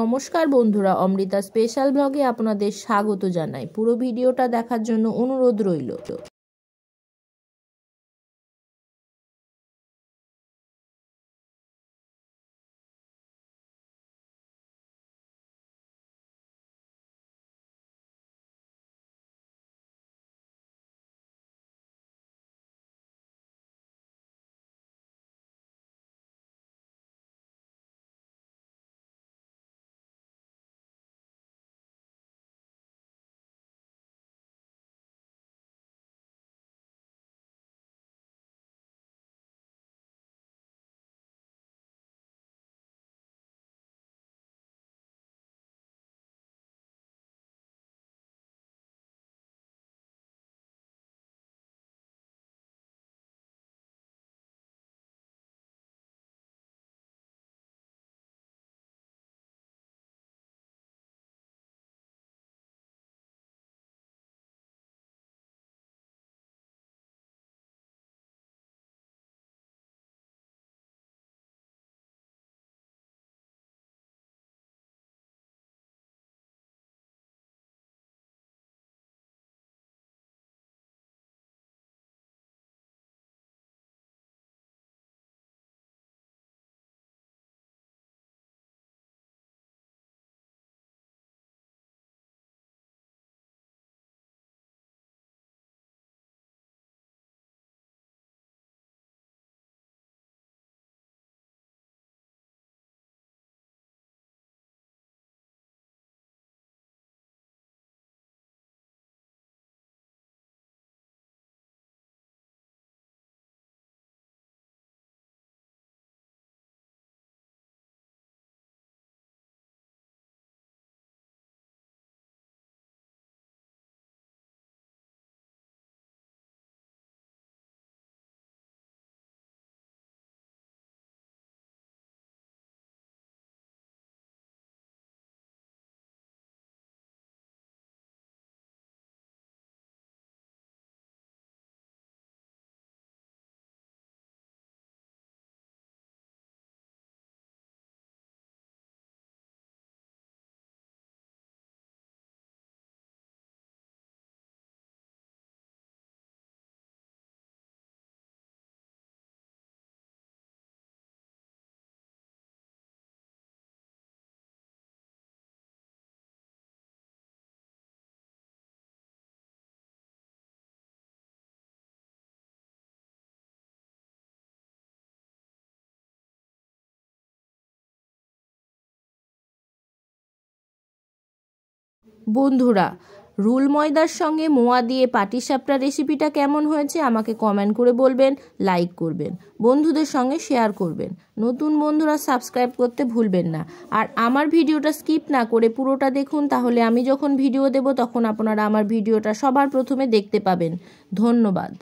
নমস্কার বন্ধুরা অমৃতা স্পেশাল ব্লগে আপনাদের স্বাগত জানাই পুরো ভিডিওটা দেখার জন্য অনুরোধ রইল বন্ধুরা রুল ময়দার সঙ্গে মোয়া দিয়ে পাটিসাপটা রেসিপিটা কেমন হয়েছে আমাকে কমেন্ট করে বলবেন লাইক করবেন বন্ধুদের সঙ্গে শেয়ার করবেন নতুন বন্ধুরা সাবস্ক্রাইব করতে ভুলবেন না আর আমার ভিডিওটা স্কিপ না করে পুরোটা দেখুন তাহলে আমি যখন ভিডিও দেব তখন আপনারা আমার ভিডিওটা সবার প্রথমে দেখতে পাবেন ধন্যবাদ